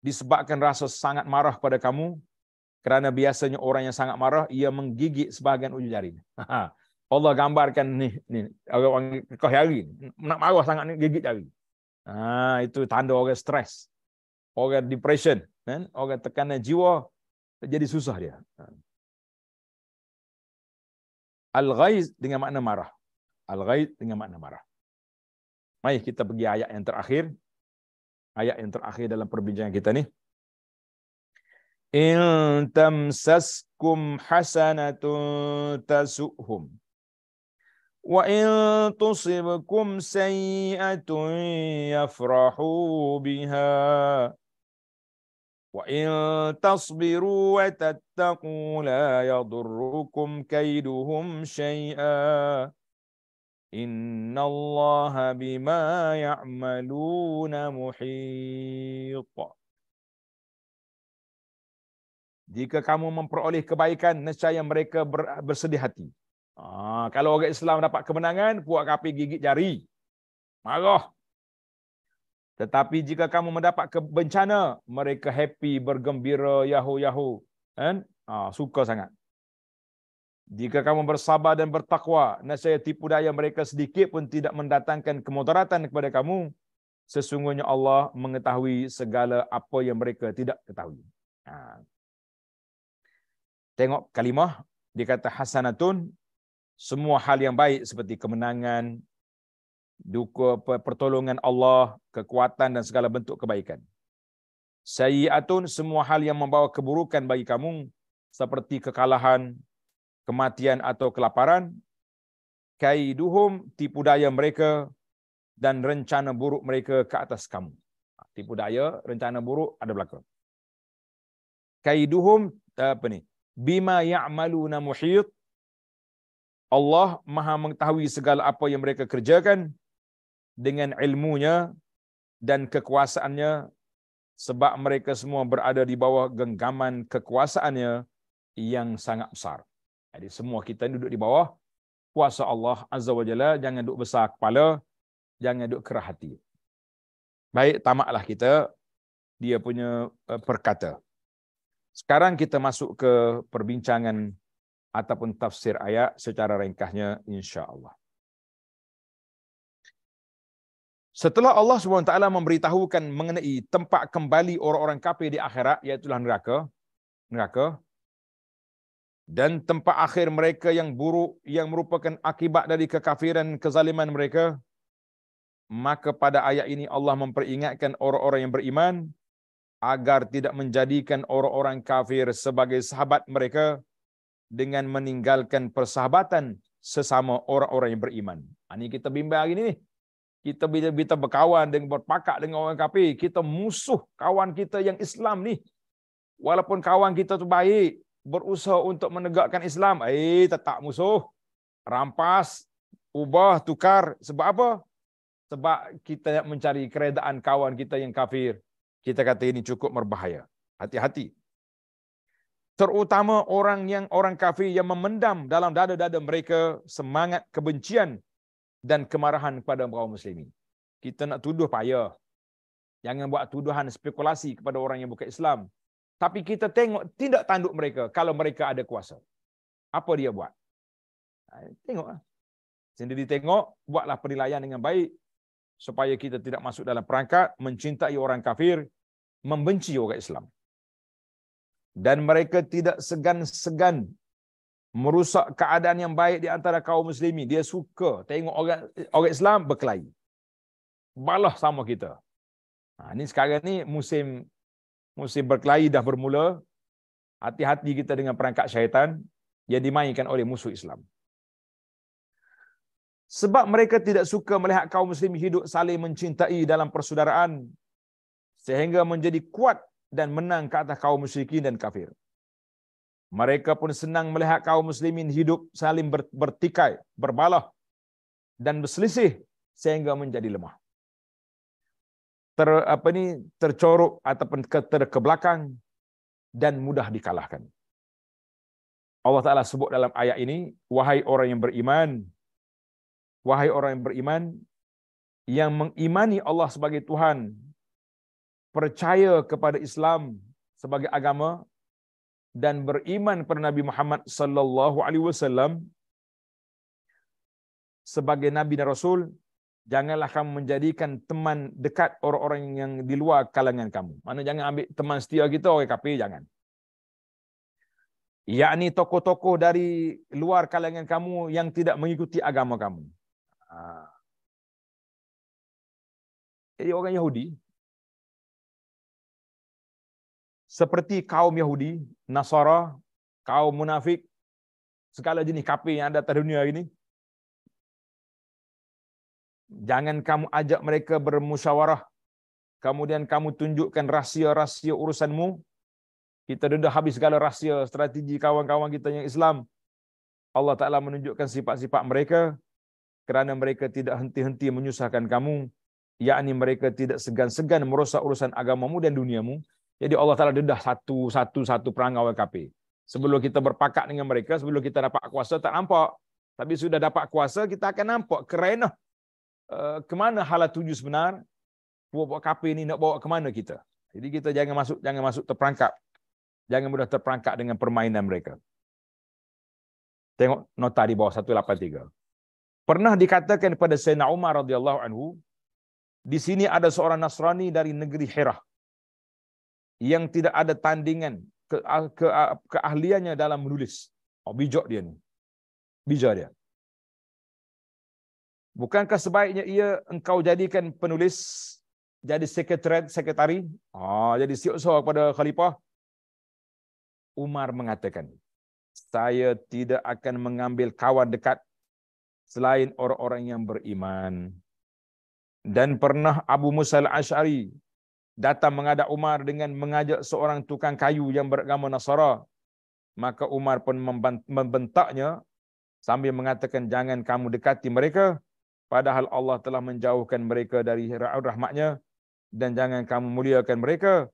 disebabkan rasa sangat marah pada kamu kerana biasanya orang yang sangat marah ia menggigit sebahagian ujung jari. Ha. Allah gambarkan ni ni orang kekoh hari nak marah sangat ni gigit jari. Ha, itu tanda orang stres. Orang depression, kan? Orang tekanan jiwa jadi susah dia. Ha. Al-ghaiz dengan makna marah. Al-ghaiz dengan makna marah. Mari kita pergi ayat yang terakhir. Ayat yang terakhir dalam perbincangan kita ni. In tamsaskum hasanatun tasu'hum. Wa in tusibkum sayyatun yafrahu biha. وإن تصبروا وتتقوا لا يضركم كيدهم شيئا إن الله بما يعملون محيط Jika kamu memperoleh kebaikan, nescaya mereka bersedih hati. Ha, kalau orang Islam dapat kemenangan, puak kapi gigit jari. Marah. Tetapi jika kamu mendapat bencana, mereka happy, bergembira, yahoo yahoo, kan? Ah, suka sangat. Jika kamu bersabar dan bertakwa, nasihat tipu daya mereka sedikit pun tidak mendatangkan kemudaratan kepada kamu. Sesungguhnya Allah mengetahui segala apa yang mereka tidak ketahui. Ha. Tengok kalimah, dia kata hasanatun, semua hal yang baik seperti kemenangan, pertolongan Allah, kekuatan dan segala bentuk kebaikan. Sayyiatun semua hal yang membawa keburukan bagi kamu seperti kekalahan, kematian atau kelaparan. Kaiduhum tipu daya mereka dan rencana buruk mereka ke atas kamu. Ha, tipu daya, rencana buruk ada berlaku. Kaiduhum apa ni? Bima ya'maluna muhit. Allah Maha mengetahui segala apa yang mereka kerjakan dengan ilmunya dan kekuasaannya sebab mereka semua berada di bawah genggaman kekuasaannya yang sangat besar. Jadi semua kita duduk di bawah kuasa Allah Azza wa Jalla. Jangan duduk besar kepala. Jangan duduk kerah hati. Baik, tamaklah kita. Dia punya eh, perkata. Sekarang kita masuk ke perbincangan ataupun tafsir ayat secara ringkasnya insya Allah. Setelah Allah SWT memberitahukan mengenai tempat kembali orang-orang kafir di akhirat, iaitu lah neraka, neraka, dan tempat akhir mereka yang buruk, yang merupakan akibat dari kekafiran, kezaliman mereka, maka pada ayat ini Allah memperingatkan orang-orang yang beriman, agar tidak menjadikan orang-orang kafir sebagai sahabat mereka, dengan meninggalkan persahabatan sesama orang-orang yang beriman. Ini ha, kita bimbang hari ini. Nih kita bila kita berkawan dengan berpakat dengan orang kafir, kita musuh kawan kita yang Islam ni. Walaupun kawan kita tu baik, berusaha untuk menegakkan Islam, eh tetap musuh. Rampas, ubah, tukar. Sebab apa? Sebab kita mencari keredaan kawan kita yang kafir. Kita kata ini cukup berbahaya. Hati-hati. Terutama orang yang orang kafir yang memendam dalam dada-dada mereka semangat kebencian dan kemarahan kepada kaum muslimin. Kita nak tuduh payah. Jangan buat tuduhan spekulasi kepada orang yang bukan Islam. Tapi kita tengok tindak tanduk mereka kalau mereka ada kuasa. Apa dia buat? Ha, tengok lah. Sendiri tengok, buatlah penilaian dengan baik supaya kita tidak masuk dalam perangkat mencintai orang kafir, membenci orang Islam. Dan mereka tidak segan-segan merusak keadaan yang baik di antara kaum muslimin. Dia suka tengok orang orang Islam berkelahi. Balah sama kita. Ha, ini sekarang ni musim musim berkelahi dah bermula. Hati-hati kita dengan perangkat syaitan yang dimainkan oleh musuh Islam. Sebab mereka tidak suka melihat kaum muslim hidup saling mencintai dalam persaudaraan sehingga menjadi kuat dan menang ke atas kaum musyrikin dan kafir. Mereka pun senang melihat kaum muslimin hidup saling bertikai, berbalah dan berselisih sehingga menjadi lemah. Ter, apa ni, tercorok ataupun terkebelakang dan mudah dikalahkan. Allah Ta'ala sebut dalam ayat ini, wahai orang yang beriman, wahai orang yang beriman, yang mengimani Allah sebagai Tuhan, percaya kepada Islam sebagai agama, dan beriman kepada Nabi Muhammad sallallahu alaihi wasallam sebagai nabi dan rasul janganlah kamu menjadikan teman dekat orang-orang yang di luar kalangan kamu. Mana jangan ambil teman setia kita orang kafir jangan. Yakni tokoh-tokoh dari luar kalangan kamu yang tidak mengikuti agama kamu. Ah. Jadi orang Yahudi seperti kaum Yahudi, Nasara, kaum munafik, segala jenis kafir yang ada di dunia ini. Jangan kamu ajak mereka bermusyawarah. Kemudian kamu tunjukkan rahsia-rahsia urusanmu. Kita dah habis segala rahsia strategi kawan-kawan kita yang Islam. Allah Ta'ala menunjukkan sifat-sifat mereka kerana mereka tidak henti-henti menyusahkan kamu. Yakni mereka tidak segan-segan merosak urusan agamamu dan duniamu. Jadi Allah Ta'ala dedah satu-satu-satu perangai orang kafir. Sebelum kita berpakat dengan mereka, sebelum kita dapat kuasa, tak nampak. Tapi sudah dapat kuasa, kita akan nampak kerana uh, eh, ke mana hala tuju sebenar, buat-buat kapi ini nak bawa ke mana kita. Jadi kita jangan masuk jangan masuk terperangkap. Jangan mudah terperangkap dengan permainan mereka. Tengok nota di bawah 183. Pernah dikatakan kepada Sayyidina Umar radhiyallahu anhu, di sini ada seorang Nasrani dari negeri Hirah yang tidak ada tandingan ke, ke, keahliannya dalam menulis. Oh, bijak dia ni. Bijak dia. Bukankah sebaiknya ia engkau jadikan penulis jadi sekretariat sekretari? Oh, jadi siksa kepada khalifah. Umar mengatakan, saya tidak akan mengambil kawan dekat selain orang-orang yang beriman. Dan pernah Abu Musa al-Ash'ari datang menghadap Umar dengan mengajak seorang tukang kayu yang beragama Nasara. Maka Umar pun membentaknya sambil mengatakan jangan kamu dekati mereka padahal Allah telah menjauhkan mereka dari rahmatnya dan jangan kamu muliakan mereka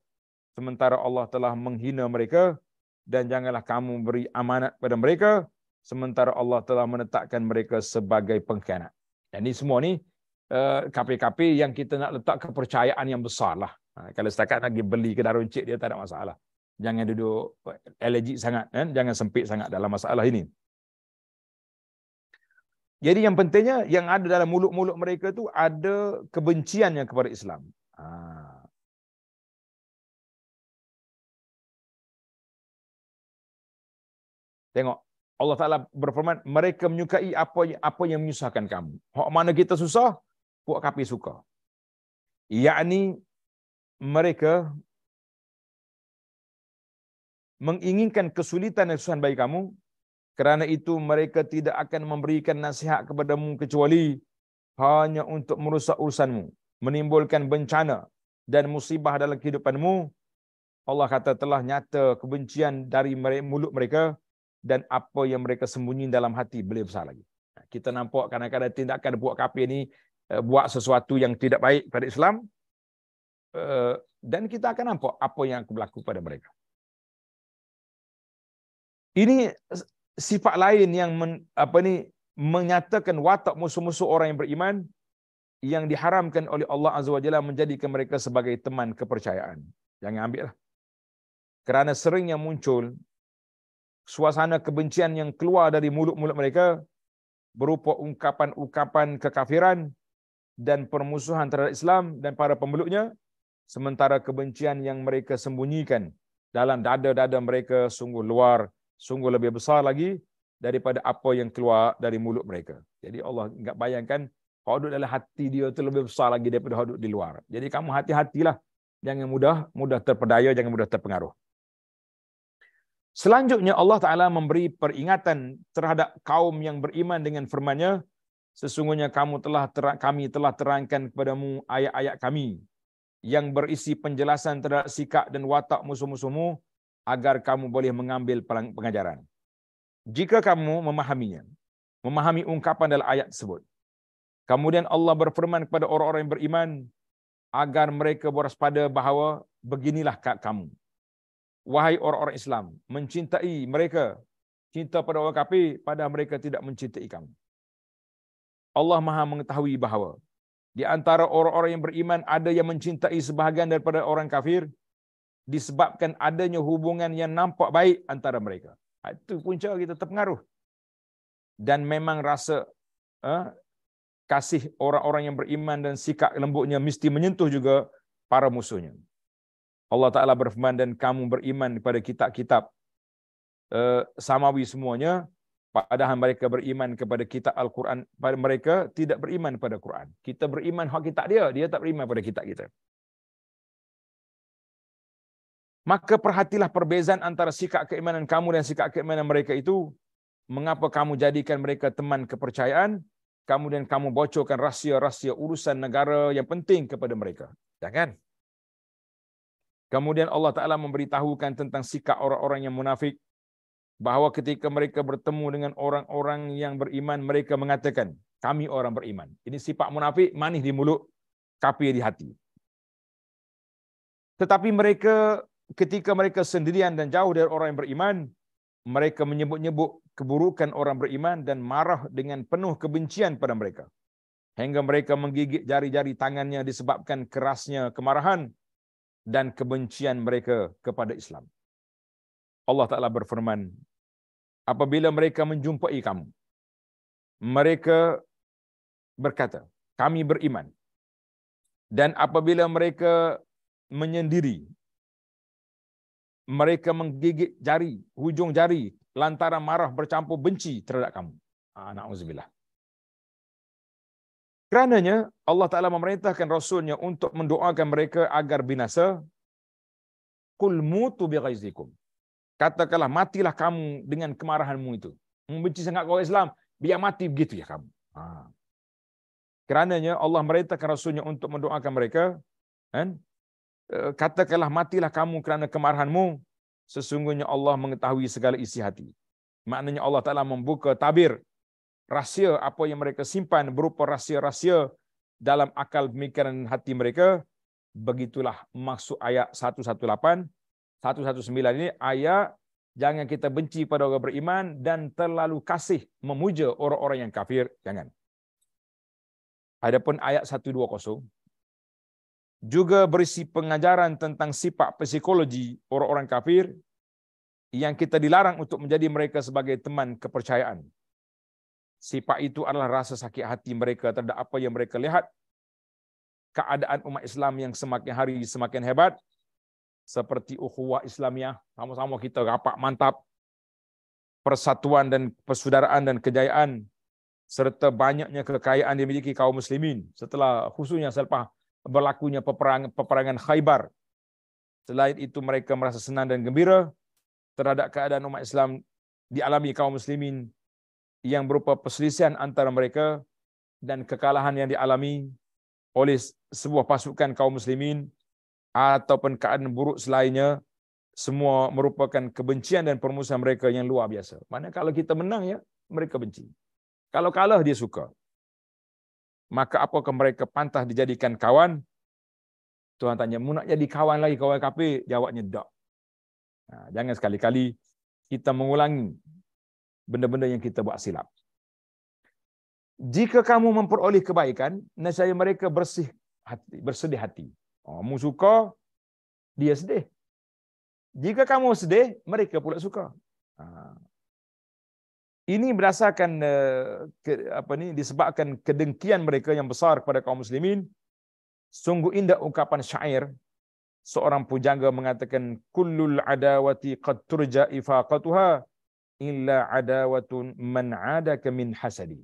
sementara Allah telah menghina mereka dan janganlah kamu beri amanat kepada mereka sementara Allah telah menetapkan mereka sebagai pengkhianat. Dan ini semua ni uh, kapi-kapi yang kita nak letak kepercayaan yang besarlah. Ha, kalau setakat nak pergi beli ke Darun Cik dia tak ada masalah. Jangan duduk elegik sangat kan? jangan sempit sangat dalam masalah ini. Jadi yang pentingnya yang ada dalam mulut-mulut mereka tu ada kebenciannya kepada Islam. Ha. Tengok Allah Taala berfirman mereka menyukai apa yang, apa yang menyusahkan kamu. Hak mana kita susah, puak kapi suka. Yakni mereka menginginkan kesulitan dan kesusahan bagi kamu kerana itu mereka tidak akan memberikan nasihat kepadamu kecuali hanya untuk merusak urusanmu menimbulkan bencana dan musibah dalam kehidupanmu Allah kata telah nyata kebencian dari mulut mereka dan apa yang mereka sembunyi dalam hati beliau besar lagi kita nampak kadang-kadang tindakan buat kafir ni eh, buat sesuatu yang tidak baik pada Islam Eh, dan kita akan nampak apa yang akan berlaku pada mereka. Ini sifat lain yang men, apa ni menyatakan watak musuh-musuh orang yang beriman yang diharamkan oleh Allah Azza wa Jalla menjadikan mereka sebagai teman kepercayaan. Jangan ambil lah. Kerana seringnya muncul suasana kebencian yang keluar dari mulut-mulut mereka berupa ungkapan-ungkapan kekafiran dan permusuhan terhadap Islam dan para pembeluknya sementara kebencian yang mereka sembunyikan dalam dada-dada mereka sungguh luar, sungguh lebih besar lagi daripada apa yang keluar dari mulut mereka. Jadi Allah ingat bayangkan hadut dalam hati dia itu lebih besar lagi daripada hadut di luar. Jadi kamu hati-hatilah. Jangan mudah, mudah terpedaya, jangan mudah terpengaruh. Selanjutnya Allah Ta'ala memberi peringatan terhadap kaum yang beriman dengan firmannya. Sesungguhnya kamu telah kami telah terangkan kepadamu ayat-ayat kami yang berisi penjelasan terhadap sikap dan watak musuh-musuhmu agar kamu boleh mengambil pengajaran. Jika kamu memahaminya, memahami ungkapan dalam ayat tersebut, kemudian Allah berfirman kepada orang-orang yang beriman agar mereka berwaspada bahawa beginilah kat kamu. Wahai orang-orang Islam, mencintai mereka, cinta pada orang kafir, pada mereka tidak mencintai kamu. Allah maha mengetahui bahawa di antara orang-orang yang beriman ada yang mencintai sebahagian daripada orang kafir disebabkan adanya hubungan yang nampak baik antara mereka. Ha, itu punca kita terpengaruh. Dan memang rasa eh, kasih orang-orang yang beriman dan sikap lembutnya mesti menyentuh juga para musuhnya. Allah Ta'ala berfirman dan kamu beriman kepada kitab-kitab eh, samawi semuanya, Padahal mereka beriman kepada kitab Al-Quran, mereka tidak beriman pada Quran. Kita beriman hak kitab dia, dia tak beriman pada kitab kita. Maka perhatilah perbezaan antara sikap keimanan kamu dan sikap keimanan mereka itu. Mengapa kamu jadikan mereka teman kepercayaan? Kemudian kamu bocorkan rahsia-rahsia urusan negara yang penting kepada mereka. Jangan. Ya kemudian Allah Ta'ala memberitahukan tentang sikap orang-orang yang munafik bahawa ketika mereka bertemu dengan orang-orang yang beriman, mereka mengatakan, kami orang beriman. Ini sifat munafik, manis di mulut, kafir di hati. Tetapi mereka, ketika mereka sendirian dan jauh dari orang yang beriman, mereka menyebut-nyebut keburukan orang beriman dan marah dengan penuh kebencian pada mereka. Hingga mereka menggigit jari-jari tangannya disebabkan kerasnya kemarahan dan kebencian mereka kepada Islam. Allah Ta'ala berfirman, apabila mereka menjumpai kamu, mereka berkata, kami beriman. Dan apabila mereka menyendiri, mereka menggigit jari, hujung jari, lantaran marah bercampur benci terhadap kamu. Ha, na'udzubillah. Kerananya Allah Ta'ala memerintahkan Rasulnya untuk mendoakan mereka agar binasa. Qul mutu bi ghaizikum katakanlah matilah kamu dengan kemarahanmu itu. Membenci sangat kau Islam, biar mati begitu ya kamu. Ha. nya Allah merintahkan Rasulnya untuk mendoakan mereka. Kan? Eh, katakanlah matilah kamu kerana kemarahanmu. Sesungguhnya Allah mengetahui segala isi hati. Maknanya Allah Ta'ala membuka tabir. Rahsia apa yang mereka simpan berupa rahsia-rahsia dalam akal pemikiran hati mereka. Begitulah maksud ayat 118. 119 ini ayat jangan kita benci pada orang beriman dan terlalu kasih memuja orang-orang yang kafir jangan Adapun ayat 120 juga berisi pengajaran tentang sifat psikologi orang-orang kafir yang kita dilarang untuk menjadi mereka sebagai teman kepercayaan Sifat itu adalah rasa sakit hati mereka terhadap apa yang mereka lihat keadaan umat Islam yang semakin hari semakin hebat seperti ukhuwah Islamiah. Sama-sama kita rapat mantap persatuan dan persaudaraan dan kejayaan serta banyaknya kekayaan yang dimiliki kaum muslimin setelah khususnya selepas berlakunya peperangan, peperangan Khaybar. Selain itu mereka merasa senang dan gembira terhadap keadaan umat Islam dialami kaum muslimin yang berupa perselisihan antara mereka dan kekalahan yang dialami oleh sebuah pasukan kaum muslimin ataupun keadaan buruk selainnya semua merupakan kebencian dan permusuhan mereka yang luar biasa. Mana kalau kita menang ya, mereka benci. Kalau kalah dia suka. Maka apakah mereka pantas dijadikan kawan? Tuhan tanya, mau nak jadi kawan lagi kawan kafe? Jawabnya, tak. Ha, jangan sekali-kali kita mengulangi benda-benda yang kita buat silap. Jika kamu memperoleh kebaikan, nasihat mereka bersih hati, bersedih hati. Oh, ah, Kamu suka, dia sedih. Jika kamu sedih, mereka pula suka. Ha. Ini berdasarkan eh, apa ni disebabkan kedengkian mereka yang besar kepada kaum muslimin. Sungguh indah ungkapan syair seorang pujangga mengatakan kullul adawati qad turja ifaqatuha illa adawatun man adaka min hasadi.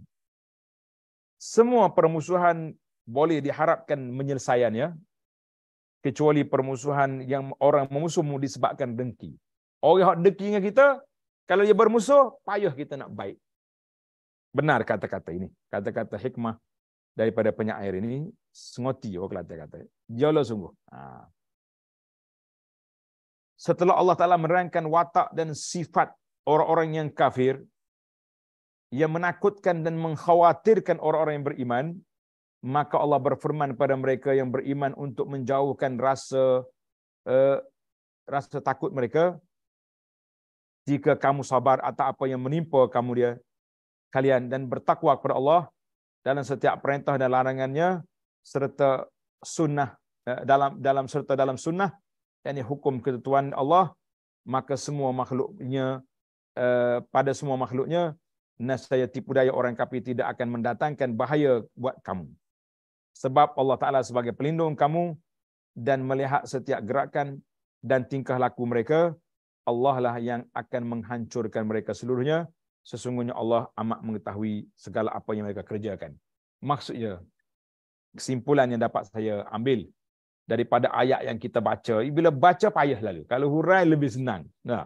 Semua permusuhan boleh diharapkan menyelesaiannya kecuali permusuhan yang orang memusuhmu disebabkan dengki. Orang yang dengki dengan kita, kalau dia bermusuh, payah kita nak baik. Benar kata-kata ini. Kata-kata hikmah daripada penyair ini, sengoti orang Kelantan kata. Ya Allah sungguh. Ha. Setelah Allah Ta'ala merangkan watak dan sifat orang-orang yang kafir, yang menakutkan dan mengkhawatirkan orang-orang yang beriman, maka Allah berfirman kepada mereka yang beriman untuk menjauhkan rasa uh, rasa takut mereka jika kamu sabar atau apa yang menimpa kamu dia kalian dan bertakwa kepada Allah dalam setiap perintah dan larangannya serta sunnah eh, dalam dalam serta dalam sunnah yakni hukum ketentuan Allah maka semua makhluknya eh, pada semua makhluknya nasaya tipu daya orang kafir tidak akan mendatangkan bahaya buat kamu sebab Allah Ta'ala sebagai pelindung kamu dan melihat setiap gerakan dan tingkah laku mereka, Allah lah yang akan menghancurkan mereka seluruhnya. Sesungguhnya Allah amat mengetahui segala apa yang mereka kerjakan. Maksudnya, kesimpulan yang dapat saya ambil daripada ayat yang kita baca, bila baca payah lalu. Kalau hurai lebih senang. Nah,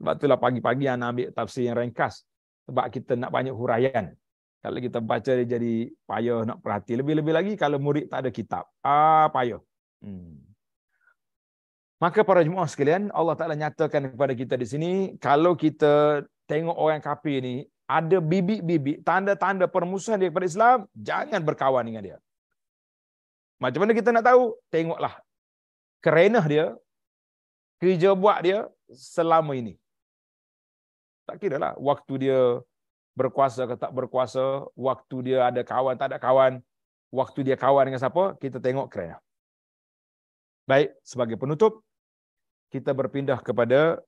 sebab itulah pagi-pagi anak ambil tafsir yang ringkas. Sebab kita nak banyak huraian. Kalau kita baca dia jadi payah nak perhati. Lebih-lebih lagi kalau murid tak ada kitab. Ah payah. Hmm. Maka para jemaah sekalian, Allah Ta'ala nyatakan kepada kita di sini, kalau kita tengok orang kafir ini, ada bibik-bibik, tanda-tanda permusuhan dia kepada Islam, jangan berkawan dengan dia. Macam mana kita nak tahu? Tengoklah. Kerana dia, kerja buat dia selama ini. Tak kira lah waktu dia berkuasa ke tak berkuasa, waktu dia ada kawan tak ada kawan, waktu dia kawan dengan siapa, kita tengok kerana. Ya. Baik, sebagai penutup, kita berpindah kepada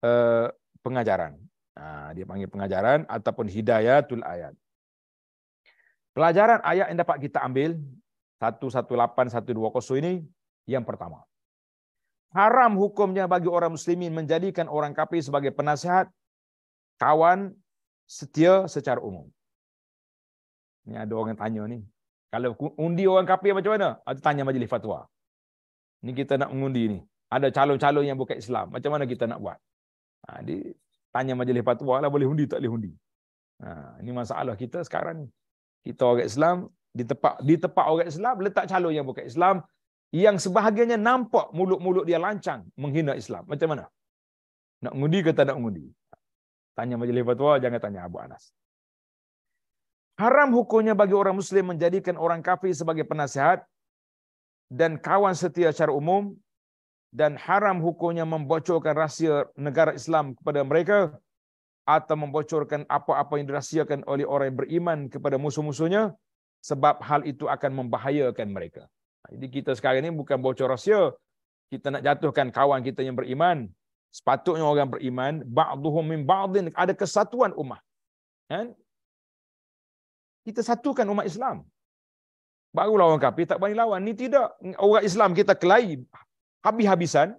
uh, pengajaran. Uh, dia panggil pengajaran ataupun hidayah tul ayat. Pelajaran ayat yang dapat kita ambil, 118-120 ini, yang pertama. Haram hukumnya bagi orang muslimin menjadikan orang kafir sebagai penasihat, kawan, setia secara umum. Ni ada orang yang tanya ni. Kalau undi orang kafir macam mana? Atau tanya majlis fatwa. Ni kita nak mengundi ni. Ada calon-calon yang bukan Islam. Macam mana kita nak buat? Ha, di, tanya majlis fatwa lah boleh undi tak boleh undi. Ha, ini masalah kita sekarang ni. Kita orang Islam, di tempat, di tempat orang Islam, letak calon yang bukan Islam. Yang sebahagiannya nampak mulut-mulut dia lancang menghina Islam. Macam mana? Nak mengundi ke tak nak mengundi? Tanya majlis fatwa, jangan tanya Abu Anas. Haram hukumnya bagi orang Muslim menjadikan orang kafir sebagai penasihat dan kawan setia secara umum dan haram hukumnya membocorkan rahsia negara Islam kepada mereka atau membocorkan apa-apa yang dirahsiakan oleh orang beriman kepada musuh-musuhnya sebab hal itu akan membahayakan mereka. Jadi kita sekarang ini bukan bocor rahsia. Kita nak jatuhkan kawan kita yang beriman sepatutnya orang beriman ba'dhum min ba'dhin ada kesatuan umat. kan kita satukan umat Islam baru lawan kafir tak berani lawan ni tidak orang Islam kita kelahi habis-habisan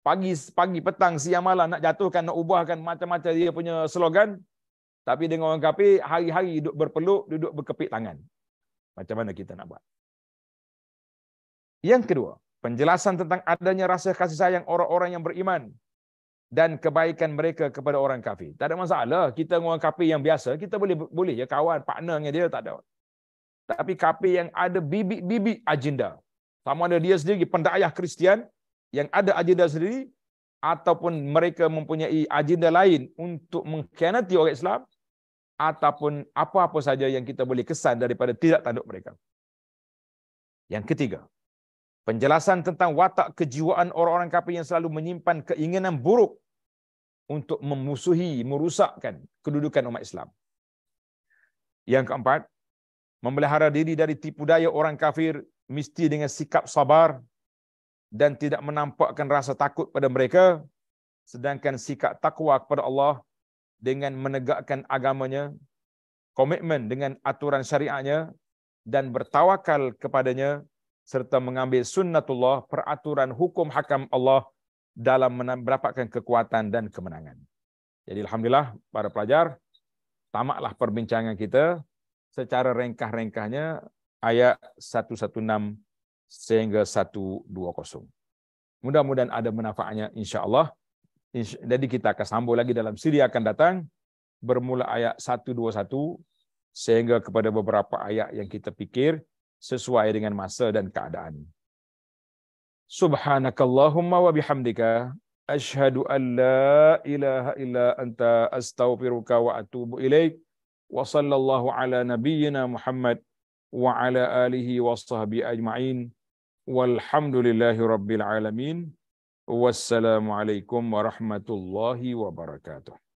pagi pagi petang siang malam nak jatuhkan nak ubahkan macam-macam dia punya slogan tapi dengan orang kafir hari-hari duduk berpeluk duduk berkepit tangan macam mana kita nak buat yang kedua penjelasan tentang adanya rasa kasih sayang orang-orang yang beriman dan kebaikan mereka kepada orang kafir. Tak ada masalah. Kita orang kafir yang biasa, kita boleh boleh ya kawan, partner dengan dia tak ada. Tapi kafir yang ada bibit-bibit agenda. Sama ada dia sendiri pendakwah Kristian yang ada agenda sendiri ataupun mereka mempunyai agenda lain untuk mengkhianati orang Islam ataupun apa-apa saja yang kita boleh kesan daripada tidak tanduk mereka. Yang ketiga, Penjelasan tentang watak kejiwaan orang-orang kafir yang selalu menyimpan keinginan buruk untuk memusuhi, merusakkan kedudukan umat Islam. Yang keempat, memelihara diri dari tipu daya orang kafir mesti dengan sikap sabar dan tidak menampakkan rasa takut pada mereka sedangkan sikap takwa kepada Allah dengan menegakkan agamanya, komitmen dengan aturan syariahnya dan bertawakal kepadanya serta mengambil sunnatullah, peraturan hukum hakam Allah dalam mendapatkan kekuatan dan kemenangan. Jadi Alhamdulillah para pelajar, tamaklah perbincangan kita secara rengkah-rengkahnya ayat 116 sehingga 120. Mudah-mudahan ada manfaatnya insyaAllah. Jadi kita akan sambung lagi dalam siri akan datang bermula ayat 121 sehingga kepada beberapa ayat yang kita fikir sesuai dengan masa dan keadaan. Subhanakallahumma wa bihamdika ashhadu an la ilaha illa anta astaghfiruka wa atubu ilaik wa sallallahu ala nabiyyina Muhammad wa ala alihi wa sahbihi ajma'in walhamdulillahi rabbil alamin wassalamu alaikum warahmatullahi wabarakatuh.